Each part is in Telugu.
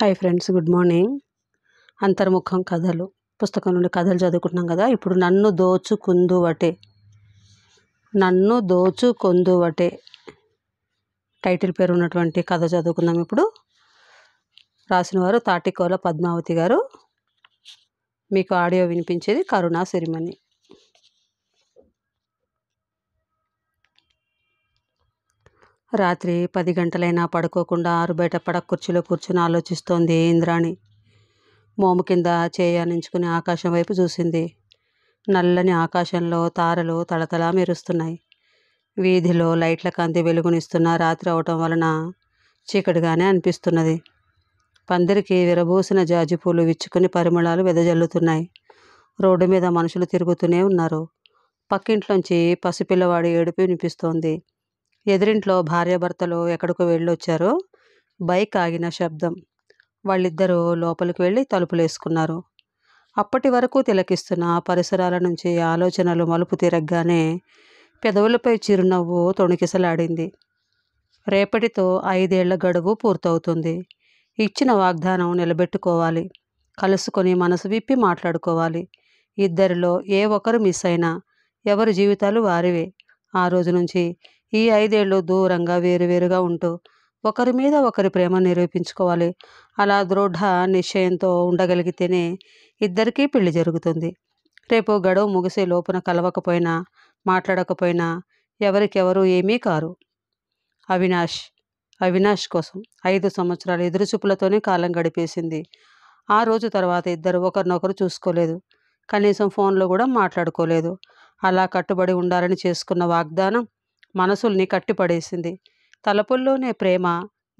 హాయ్ ఫ్రెండ్స్ గుడ్ మార్నింగ్ అంతర్ముఖం కథలు పుస్తకం నుండి కథలు చదువుకుంటున్నాం కదా ఇప్పుడు నన్ను దోచు దోచుకుందువటే నన్ను దోచు దోచుకుందువటే టైటిల్ పేరు ఉన్నటువంటి కథ చదువుకుందాం ఇప్పుడు రాసినవారు తాటికోల పద్మావతి గారు మీకు ఆడియో వినిపించేది కరుణా సిరిమణి రాత్రి పది గంటలైనా పడుకోకుండా ఆరుబయట పడక కుర్చీలో కూర్చుని ఆలోచిస్తోంది ఇంద్రాణి మోము కింద చేయానించుకుని ఆకాశం వైపు చూసింది నల్లని ఆకాశంలో తారలు తళతళా మెరుస్తున్నాయి వీధిలో లైట్ల కాంతి వెలుగునిస్తున్న రాత్రి అవటం వలన చీకటిగానే అనిపిస్తున్నది పందిరికి విరబూసిన జాజిపూలు విచ్చుకుని పరిమళాలు వెదజల్లుతున్నాయి రోడ్డు మీద మనుషులు తిరుగుతూనే ఉన్నారు పక్కింట్లోంచి పసిపిల్లవాడి ఏడుపు వినిపిస్తోంది ఎదురింట్లో భార్యాభర్తలు ఎక్కడికో వెళ్ళొచ్చారో బైక్ ఆగిన శబ్దం వాళ్ళిద్దరూ లోపలికి వెళ్ళి తలుపులేసుకున్నారు అప్పటి వరకు తిలకిస్తున్న పరిసరాల నుంచి ఆలోచనలు మలుపు తిరగగానే పెదవులపై చిరునవ్వు తొణికిసలాడింది రేపటితో ఐదేళ్ల గడువు పూర్తవుతుంది ఇచ్చిన వాగ్దానం నిలబెట్టుకోవాలి కలుసుకొని మనసు విప్పి మాట్లాడుకోవాలి ఇద్దరిలో ఏ ఒకరు మిస్ అయినా ఎవరి జీవితాలు వారివే ఆ రోజు నుంచి ఈ ఐదేళ్లు దూరంగా వేరువేరుగా ఉంటూ ఒకరి మీద ఒకరి ప్రేమ నిరూపించుకోవాలి అలా దృఢ నిశ్చయంతో ఉండగలిగితేనే ఇద్దరికీ పెళ్లి జరుగుతుంది రేపు గడువు ముగిసే లోపున కలవకపోయినా మాట్లాడకపోయినా ఎవరికెవరు ఏమీ కారు అవినాష్ అవినాష్ కోసం ఐదు సంవత్సరాలు ఎదురుచూపులతోనే కాలం గడిపేసింది ఆ రోజు తర్వాత ఇద్దరు ఒకరినొకరు చూసుకోలేదు కనీసం ఫోన్లో కూడా మాట్లాడుకోలేదు అలా కట్టుబడి ఉండాలని చేసుకున్న వాగ్దానం మనసుల్ని కట్టిపడేసింది తలపుల్లోనే ప్రేమ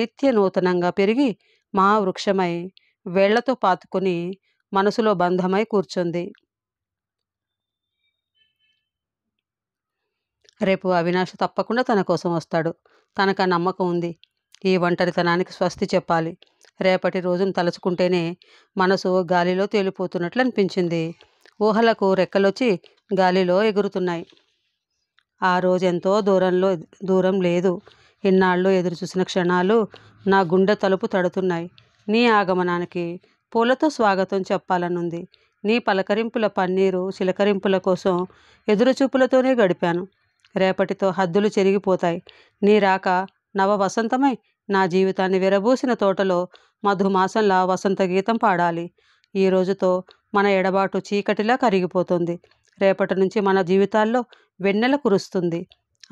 నిత్య నూతనంగా పెరిగి వృక్షమై వేళ్లతో పాతుకుని మనసులో బంధమై కూర్చుంది రేపు అవినాష్ తప్పకుండా తన కోసం వస్తాడు తనకు నమ్మకం ఉంది ఈ ఒంటరితనానికి స్వస్తి చెప్పాలి రేపటి రోజును తలుచుకుంటేనే మనసు గాలిలో తేలిపోతున్నట్లు అనిపించింది ఊహలకు రెక్కలొచ్చి గాలిలో ఎగురుతున్నాయి ఆ రోజు ఎంతో దూరంలో దూరం లేదు ఇన్నాళ్ళు ఎదురు చూసిన క్షణాలు నా గుండె తలుపు తడుతున్నాయి నీ ఆగమనానికి పూలతో స్వాగతం చెప్పాలనుంది నీ పలకరింపుల పన్నీరు చిలకరింపుల కోసం ఎదురుచూపులతోనే గడిపాను రేపటితో హద్దులు చెరిగిపోతాయి నీ రాక నవ వసంతమై నా జీవితాన్ని విరబూసిన తోటలో మధుమాసంలా వసంత గీతం పాడాలి ఈ రోజుతో మన ఎడబాటు చీకటిలా కరిగిపోతుంది రేపటి నుంచి మన జీవితాల్లో వెన్నెల కురుస్తుంది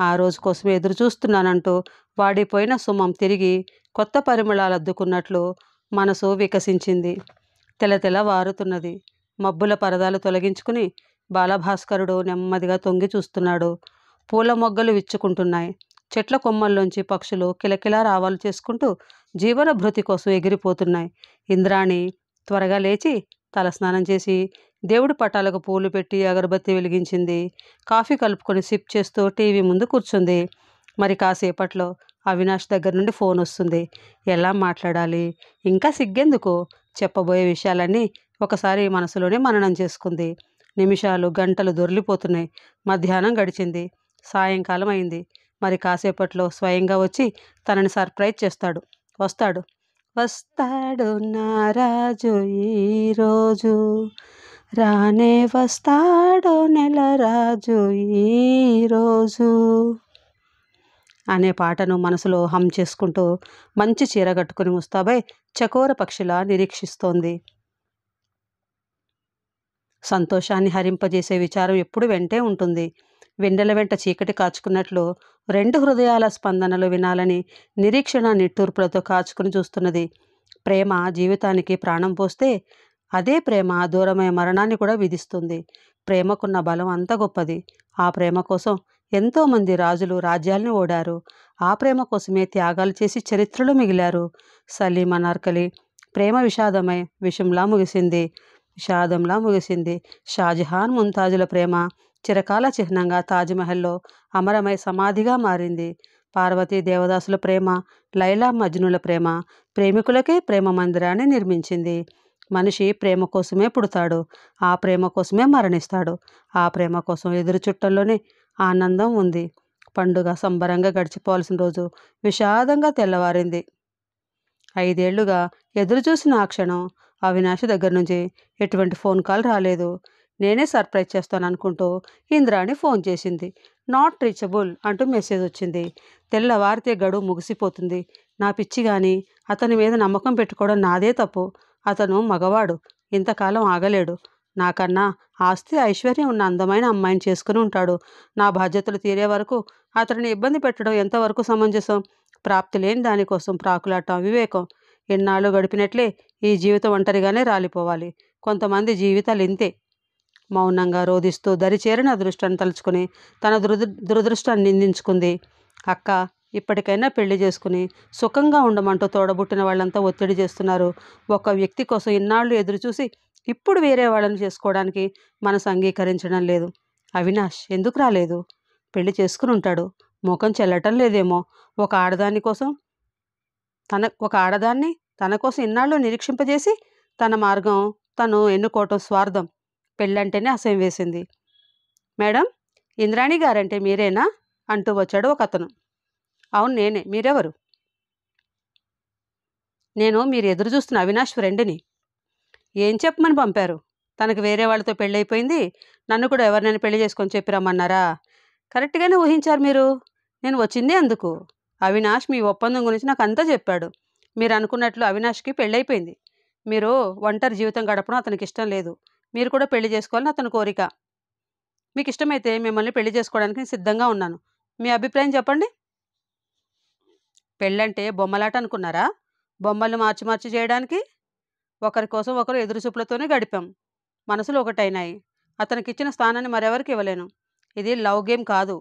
ఆ రోజు కోసం ఎదురు చూస్తున్నానంటూ వాడిపోయిన సుమం తిరిగి కొత్త పరిమళాలు అద్దుకున్నట్లు మనసు వికసించింది తెలతెల వారుతున్నది మబ్బుల పరదాలు తొలగించుకుని బాలభాస్కరుడు నెమ్మదిగా తొంగి చూస్తున్నాడు పూల మొగ్గలు విచ్చుకుంటున్నాయి చెట్ల కొమ్మల్లోంచి పక్షులు కిలకిలా రావాలు చేసుకుంటూ జీవన భృతి కోసం ఎగిరిపోతున్నాయి ఇంద్రాణి త్వరగా లేచి తలస్నానం చేసి దేవుడి పటాలకు పూలు పెట్టి అగరబత్తి వెలిగించింది కాఫీ కలుపుకొని సిప్ చేస్తూ టీవీ ముందు కూర్చుంది మరి కాసేపట్లో అవినాష్ దగ్గర నుండి ఫోన్ వస్తుంది ఎలా మాట్లాడాలి ఇంకా సిగ్గెందుకు చెప్పబోయే విషయాలన్నీ ఒకసారి మనసులోనే మననం చేసుకుంది నిమిషాలు గంటలు దొరిలిపోతున్నాయి మధ్యాహ్నం గడిచింది సాయంకాలం అయింది మరి కాసేపట్లో స్వయంగా వచ్చి తనని సర్ప్రైజ్ చేస్తాడు వస్తాడు వస్తాడు నారాజు ఈరోజు రానే వస్తాడో నెల రాజు ఈరోజు అనే పాటను మనసులో హమ్ చేసుకుంటూ మంచి చీర కట్టుకుని ముస్తాబై చకోర పక్షిలా నిరీక్షిస్తోంది సంతోషాన్ని హరింపజేసే విచారం ఎప్పుడు వెంటే ఉంటుంది వెండెల వెంట చీకటి కాచుకున్నట్లు రెండు హృదయాల స్పందనలు వినాలని నిరీక్షణ నిట్టూర్పులతో కాచుకుని చూస్తున్నది ప్రేమ జీవితానికి ప్రాణం పోస్తే అదే ప్రేమ దూరమయ్యే మరణాన్ని కూడా విధిస్తుంది ప్రేమకున్న బలం అంత గొప్పది ఆ ప్రేమ కోసం ఎంతోమంది రాజులు రాజ్యాల్ని ఓడారు ఆ ప్రేమ కోసమే త్యాగాలు చేసి చరిత్రలో మిగిలారు సలీం అనార్కలి ప్రేమ విషాదమై విషంలా ముగిసింది విషాదంలా ముగిసింది షాజహాన్ ముంతాజుల ప్రేమ చిరకాల చిహ్నంగా తాజ్మహల్లో అమరమై సమాధిగా మారింది పార్వతీ దేవదాసుల ప్రేమ లైలా మజ్నుల ప్రేమ ప్రేమికులకే ప్రేమ మందిరాన్ని నిర్మించింది మనిషి ప్రేమ కోసమే పుడతాడు ఆ ప్రేమ కోసమే మరణిస్తాడు ఆ ప్రేమ కోసం ఎదురు చుట్టంలోనే ఆనందం ఉంది పండుగ సంబరంగా గడిచిపోవాల్సిన రోజు విషాదంగా తెల్లవారింది ఐదేళ్లుగా ఎదురుచూసిన ఆ క్షణం అవినాష్ దగ్గర నుంచి ఎటువంటి ఫోన్ కాల్ రాలేదు నేనే సర్ప్రైజ్ చేస్తాను అనుకుంటూ ఇంద్రాణి ఫోన్ చేసింది నాట్ రీచబుల్ అంటూ మెసేజ్ వచ్చింది తెల్లవారితే గడువు ముగిసిపోతుంది నా పిచ్చి కానీ అతని మీద నమ్మకం పెట్టుకోవడం నాదే తప్పు అతను మగవాడు ఇంతకాలం ఆగలేడు నాకన్నా ఆస్తి ఐశ్వర్యం ఉన్న అందమైన అమ్మాయిని చేసుకుని ఉంటాడు నా బాధ్యతలు తీరే వరకు అతడిని ఇబ్బంది పెట్టడం ఎంతవరకు సమంజసం ప్రాప్తి లేని దానికోసం ప్రాకులాటం వివేకం ఎన్నాళ్ళు గడిపినట్లే ఈ జీవితం ఒంటరిగానే రాలిపోవాలి కొంతమంది జీవితాలు ఇంతే మౌనంగా రోధిస్తూ దరిచేరిన అదృష్టాన్ని తలుచుకుని తన దురదృ దురదృష్టాన్ని నిందించుకుంది అక్క ఇప్పటికైనా పెళ్లి చేసుకుని సుఖంగా ఉండమంటూ తోడబుట్టిన వాళ్ళంతా ఒత్తిడి చేస్తున్నారు ఒక వ్యక్తి కోసం ఇన్నాళ్ళు ఎదురుచూసి ఇప్పుడు వేరే వాళ్ళని చేసుకోవడానికి మనసు అంగీకరించడం లేదు అవినాష్ ఎందుకు రాలేదు పెళ్లి చేసుకుని ఉంటాడు ముఖం చెల్లటం లేదేమో ఒక ఆడదాని కోసం తన ఒక ఆడదాన్ని తన కోసం ఇన్నాళ్ళు నిరీక్షింపజేసి తన మార్గం తను ఎన్నుకోవటం స్వార్థం పెళ్ళంటేనే అసహ్యం వేసింది మేడం ఇంద్రాణి గారంటే మీరేనా అంటూ వచ్చాడు ఒక అతను అవును నేనే మీరెవరు నేను మీరు ఎదురు చూస్తున్న అవినాష్ ఫ్రెండ్ని ఏం చెప్పమని పంపారు తనకు వేరే వాళ్ళతో పెళ్ళైపోయింది నన్ను కూడా ఎవరినైనా పెళ్లి చేసుకొని రమ్మన్నారా కరెక్ట్గానే ఊహించారు మీరు నేను వచ్చిందే అందుకు అవినాష్ మీ ఒప్పందం గురించి నాకు అంతా చెప్పాడు మీరు అనుకున్నట్లు అవినాష్కి పెళ్ళైపోయింది మీరు ఒంటరి జీవితం గడపడం అతనికి ఇష్టం లేదు మీరు కూడా పెళ్లి చేసుకోవాలని అతని కోరిక మీకు ఇష్టమైతే మిమ్మల్ని పెళ్లి చేసుకోవడానికి సిద్ధంగా ఉన్నాను మీ అభిప్రాయం చెప్పండి పెళ్ళంటే బొమ్మలాట అనుకున్నారా బొమ్మలు మార్చి మార్చి చేయడానికి ఒకరి కోసం ఒకరు ఎదురు చూపులతోనే గడిపాం మనసులు ఒకటైనాయి అతనికిచ్చిన స్థానాన్ని మరెవరికి ఇవ్వలేను ఇది లవ్ గేమ్ కాదు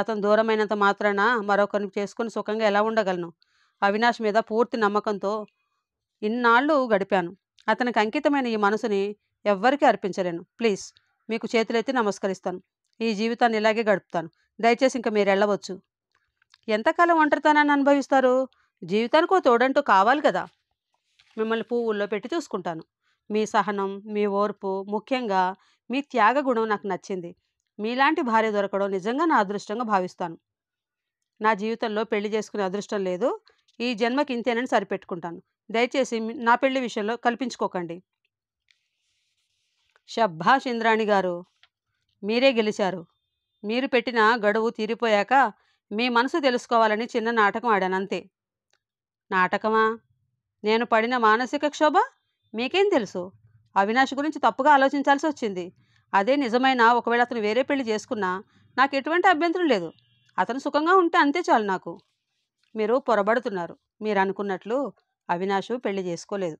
అతను దూరమైనంత మాత్రాన మరొకరిని చేసుకుని సుఖంగా ఎలా ఉండగలను అవినాష్ మీద పూర్తి నమ్మకంతో ఇన్నాళ్ళు గడిపాను అతనికి అంకితమైన ఈ మనసుని ఎవ్వరికి అర్పించలేను ప్లీజ్ మీకు చేతులెత్తి నమస్కరిస్తాను ఈ జీవితాన్ని ఇలాగే గడుపుతాను దయచేసి ఇంకా మీరు వెళ్ళవచ్చు ఎంతకాలం ఒంటరితనాన్ని అనుభవిస్తారు జీవితానికి తోడంటూ కావాలి కదా మిమ్మల్ని పువ్వుల్లో పెట్టి చూసుకుంటాను మీ సహనం మీ ఓర్పు ముఖ్యంగా మీ త్యాగ గుణం నాకు నచ్చింది మీలాంటి భార్య దొరకడం నిజంగా నా అదృష్టంగా భావిస్తాను నా జీవితంలో పెళ్లి చేసుకునే అదృష్టం లేదు ఈ జన్మకి ఇంతేనని సరిపెట్టుకుంటాను దయచేసి నా పెళ్లి విషయంలో కల్పించుకోకండి శబ్భాష్ ఇంద్రాణి గారు మీరే గెలిచారు మీరు పెట్టిన గడువు తీరిపోయాక మీ మనసు తెలుసుకోవాలని చిన్న నాటకం ఆడానంతే నాటకమా నేను పడిన మానసిక క్షోభ మీకేం తెలుసు అవినాష్ గురించి తప్పుగా ఆలోచించాల్సి వచ్చింది అదే నిజమైన ఒకవేళ అతను వేరే పెళ్లి చేసుకున్నా నాకు ఎటువంటి అభ్యంతరం లేదు అతను సుఖంగా ఉంటే అంతే చాలు నాకు మీరు పొరబడుతున్నారు మీరు అనుకున్నట్లు అవినాష్ పెళ్లి చేసుకోలేదు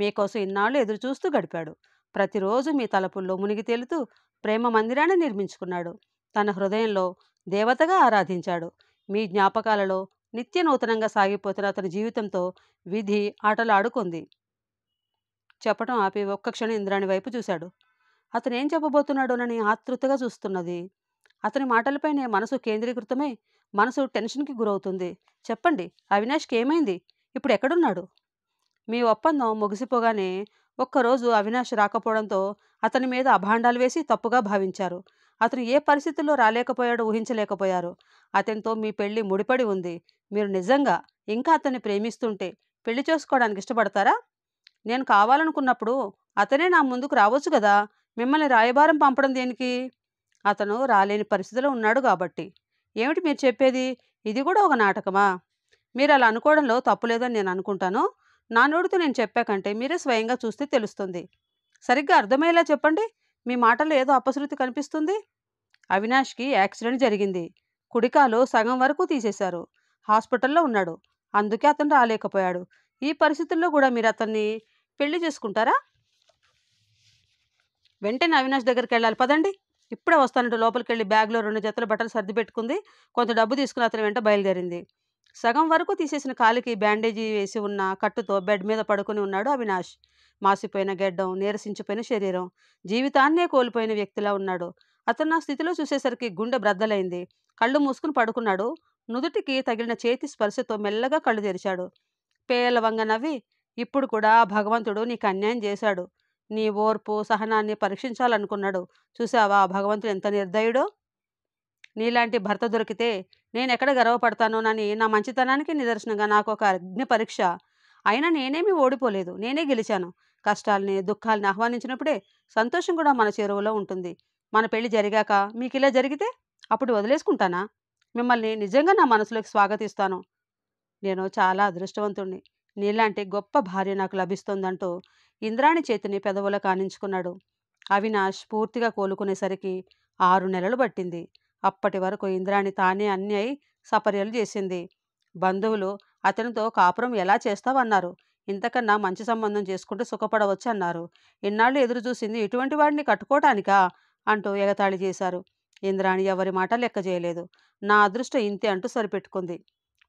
మీకోసం ఇన్నాళ్ళు ఎదురు చూస్తూ గడిపాడు ప్రతిరోజు మీ తలపుల్లో మునిగి తేలుతూ ప్రేమ మందిరాన్ని నిర్మించుకున్నాడు తన హృదయంలో దేవతగా ఆరాధించాడు మీ జ్ఞాపకాలలో నిత్య నూతనంగా సాగిపోతున్న అతని జీవితంతో విధి ఆటలాడుకుంది చెప్పడం ఆపి ఒక్క క్షణం ఇంద్రాని వైపు చూశాడు అతను ఏం చెప్పబోతున్నాడోనని ఆతృతగా చూస్తున్నది అతని మాటలపైనే మనసు కేంద్రీకృతమై మనసు టెన్షన్కి గురవుతుంది చెప్పండి అవినాష్కి ఏమైంది ఇప్పుడు ఎక్కడున్నాడు మీ ఒప్పందం ముగిసిపోగానే ఒక్కరోజు అవినాష్ రాకపోవడంతో అతని మీద అభాండాలు వేసి తప్పుగా భావించారు అతను ఏ పరిస్థితుల్లో రాలేకపోయాడో ఊహించలేకపోయారు అతనితో మీ పెళ్లి ముడిపడి ఉంది మీరు నిజంగా ఇంకా అతన్ని ప్రేమిస్తుంటే పెళ్లి చేసుకోవడానికి ఇష్టపడతారా నేను కావాలనుకున్నప్పుడు అతనే నా ముందుకు రావచ్చు కదా మిమ్మల్ని రాయబారం పంపడం దేనికి అతను రాలేని పరిస్థితిలో ఉన్నాడు కాబట్టి ఏమిటి మీరు చెప్పేది ఇది కూడా ఒక నాటకమా మీరు అలా అనుకోవడంలో తప్పులేదని నేను అనుకుంటాను నా నోడితో నేను చెప్పాకంటే మీరే స్వయంగా చూస్తే తెలుస్తుంది సరిగ్గా అర్థమయ్యేలా చెప్పండి మీ మాటల్లో ఏదో అపశృతి కనిపిస్తుంది అవినాష్కి యాక్సిడెంట్ జరిగింది కుడికాలు సగం వరకు తీసేశారు హాస్పిటల్లో ఉన్నాడు అందుకే అతను రాలేకపోయాడు ఈ పరిస్థితుల్లో కూడా మీరు అతన్ని పెళ్లి చేసుకుంటారా వెంటనే అవినాష్ దగ్గరికి వెళ్ళాలి పదండి ఇప్పుడే వస్తానంటూ లోపలికి వెళ్ళి బ్యాగ్లో రెండు జతల బట్టలు సర్ది పెట్టుకుంది కొంత డబ్బు తీసుకుని అతని వెంట బయలుదేరింది సగం వరకు తీసేసిన కాలికి బ్యాండేజీ వేసి ఉన్న కట్టుతో బెడ్ మీద పడుకుని ఉన్నాడు అవినాష్ మాసిపోయిన గెడ్డం నీరసించిపోయిన శరీరం జీవితాన్నే కోల్పోయిన వ్యక్తిలా ఉన్నాడు అతను నా స్థితిలో చూసేసరికి గుండె బ్రద్దలైంది కళ్ళు మూసుకుని పడుకున్నాడు నుదుటికి తగిలిన చేతి స్పర్శతో మెల్లగా కళ్ళు తెరిచాడు పేలవంగ నవ్వి ఇప్పుడు కూడా భగవంతుడు నీకు అన్యాయం చేశాడు నీ ఓర్పు సహనాన్ని పరీక్షించాలనుకున్నాడు చూసావా భగవంతుడు ఎంత నిర్దయుడో నీలాంటి భర్త దొరికితే నేను ఎక్కడ గర్వపడతానోనని నా మంచితనానికి నిదర్శనంగా నాకు ఒక అగ్ని పరీక్ష అయినా నేనేమి ఓడిపోలేదు నేనే గెలిచాను కష్టాలని దుఃఖాలని ఆహ్వానించినప్పుడే సంతోషం కూడా మన చేరువలో ఉంటుంది మన పెళ్లి జరిగాక మీకు ఇలా జరిగితే అప్పుడు వదిలేసుకుంటానా మిమ్మల్ని నిజంగా నా మనసులోకి స్వాగతిస్తాను నేను చాలా అదృష్టవంతుణ్ణి నీలాంటి గొప్ప భార్య నాకు లభిస్తోందంటూ ఇంద్రాణి చేతిని పెదవుల కానించుకున్నాడు అవినాష్ పూర్తిగా కోలుకునేసరికి ఆరు నెలలు పట్టింది అప్పటి వరకు ఇంద్రాణి తానే అన్ని అయి సపర్యలు చేసింది బంధువులు అతనితో కాపురం ఎలా చేస్తావన్నారు ఇంతకన్నా మంచి సంబంధం చేసుకుంటూ సుఖపడవచ్చు అన్నారు ఎన్నాళ్ళు ఎదురు చూసింది ఇటువంటి వాడిని కట్టుకోవటానికా అంటూ ఎగతాళి చేశారు ఇంద్రాణి ఎవరి మాట లెక్క చేయలేదు నా అదృష్టం ఇంతే అంటూ సరిపెట్టుకుంది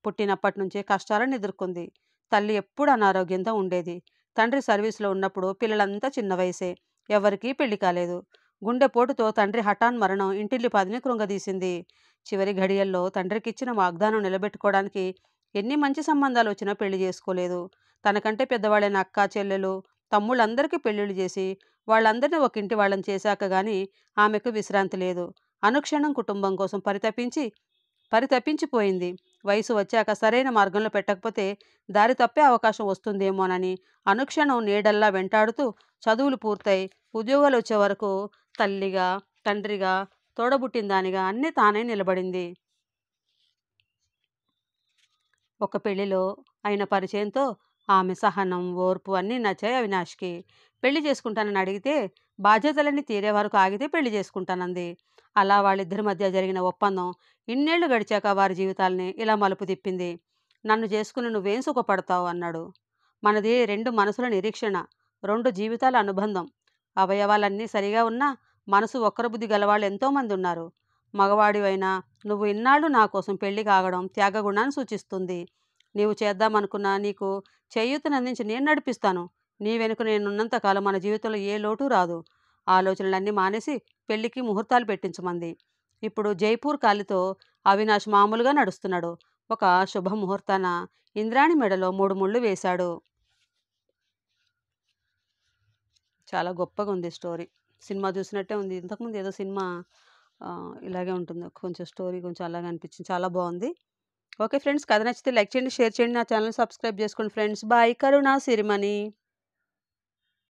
పుట్టినప్పటి నుంచే కష్టాలను ఎదుర్కొంది తల్లి ఎప్పుడు అనారోగ్యంతో ఉండేది తండ్రి సర్వీసులో ఉన్నప్పుడు పిల్లలంతా చిన్న వయసే ఎవరికీ పెళ్లి కాలేదు గుండెపోటుతో తండ్రి హఠాన్ మరణం ఇంటిల్లి పాదిని కృంగదీసింది చివరి ఘడియల్లో తండ్రికిచ్చిన వాగ్దానం నిలబెట్టుకోవడానికి ఎన్ని మంచి సంబంధాలు వచ్చినా పెళ్లి చేసుకోలేదు తనకంటే పెద్దవాళ్ళైన అక్క చెల్లెలు తమ్ముళ్ళందరికీ పెళ్లిళ్ళు చేసి వాళ్ళందరినీ ఒక ఇంటి వాళ్ళని చేశాక కానీ ఆమెకు విశ్రాంతి లేదు అనుక్షణం కుటుంబం కోసం పరితపించి పరితపించిపోయింది వయసు వచ్చాక సరైన మార్గంలో పెట్టకపోతే దారి తప్పే అవకాశం వస్తుందేమోనని అనుక్షణం నీడల్లా వెంటాడుతూ చదువులు పూర్తయి ఉద్యోగాలు వచ్చే వరకు తల్లిగా తండ్రిగా తోడబుట్టిందానిగా అన్నీ తానే నిలబడింది ఒక పెళ్లిలో అయిన పరిచయంతో ఆమె సహనం ఓర్పు అన్నీ నచ్చాయి అవినాష్కి పెళ్లి చేసుకుంటానని అడిగితే బాధ్యతలన్నీ తీరే వరకు ఆగితే పెళ్లి చేసుకుంటానంది అలా వాళ్ళిద్దరి మధ్య జరిగిన ఒప్పందం ఇన్నేళ్లు గడిచాక వారి జీవితాల్ని ఇలా మలుపు తిప్పింది నన్ను చేసుకుని నువ్వేం సుఖపడతావు అన్నాడు మనది రెండు మనసుల నిరీక్షణ రెండు జీవితాల అనుబంధం అవయవాలన్నీ సరిగా ఉన్నా మనసు బుద్ధి గలవాళ్ళు ఎంతోమంది ఉన్నారు మగవాడివైనా నువ్వు ఇన్నాళ్ళు నా కోసం పెళ్లి కాగడం త్యాగగుణాన్ని సూచిస్తుంది నీవు చేద్దామనుకున్నా నీకు చేయూతను అందించి నేను నడిపిస్తాను నీ వెనుక నేనున్నంత కాలం మన జీవితంలో ఏ లోటు రాదు ఆలోచనలన్నీ మానేసి పెళ్లికి ముహూర్తాలు పెట్టించమంది ఇప్పుడు జైపూర్ కాలితో అవినాష్ మామూలుగా నడుస్తున్నాడు ఒక శుభ ముహూర్తాన ఇంద్రాణి మెడలో మూడు ముళ్ళు వేశాడు చాలా గొప్పగా ఉంది స్టోరీ సినిమా చూసినట్టే ఉంది ఇంతకుముందు ఏదో సినిమా ఇలాగే ఉంటుంది కొంచెం స్టోరీ కొంచెం అలాగే అనిపించింది చాలా బాగుంది ఓకే ఫ్రెండ్స్ కథ నచ్చితే లైక్ చేయండి షేర్ చేయండి నా ఛానల్ సబ్స్క్రైబ్ చేసుకోండి ఫ్రెండ్స్ బాయ్ కరుణా సిరిమణి